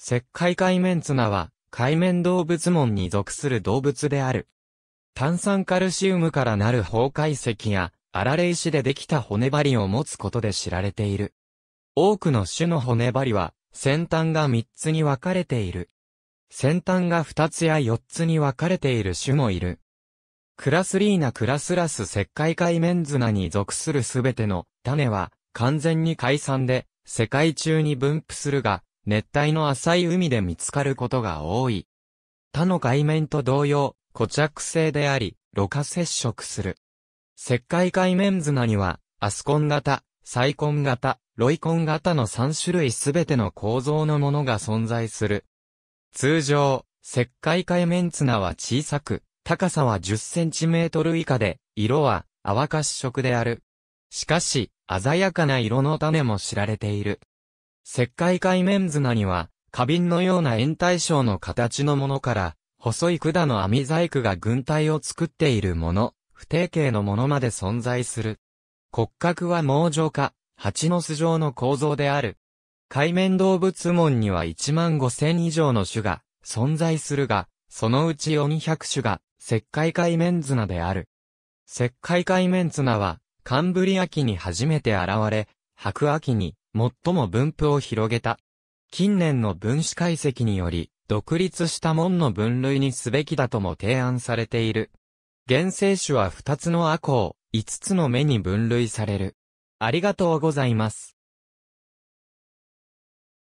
石灰海面綱は、海面動物門に属する動物である。炭酸カルシウムからなる崩壊石や、荒れ石でできた骨張りを持つことで知られている。多くの種の骨張りは、先端が3つに分かれている。先端が2つや4つに分かれている種もいる。クラスリーナ・クラスラス石灰海面ンナに属するすべての種は完全に解散で世界中に分布するが熱帯の浅い海で見つかることが多い。他の海面と同様、固着性であり、ろ過接触する。石灰海面砂には、アスコン型、サイコン型、ロイコン型の3種類すべての構造のものが存在する。通常、石灰海面砂は小さく、高さは10センチメートル以下で、色は淡褐色である。しかし、鮮やかな色の種も知られている。石灰界面綱には、花瓶のような円対称の形のものから、細い管の網細工が軍隊を作っているもの、不定形のものまで存在する。骨格は網状化、蜂の巣状の構造である。海面動物門には1万5千以上の種が存在するが、そのうち400種が石灰海面綱である。石灰海面綱は、カンブリア紀に初めて現れ、白亜紀に最も分布を広げた。近年の分子解析により、独立した門の分類にすべきだとも提案されている。原生種は2つの亜項、5つの目に分類される。ありがとうございます。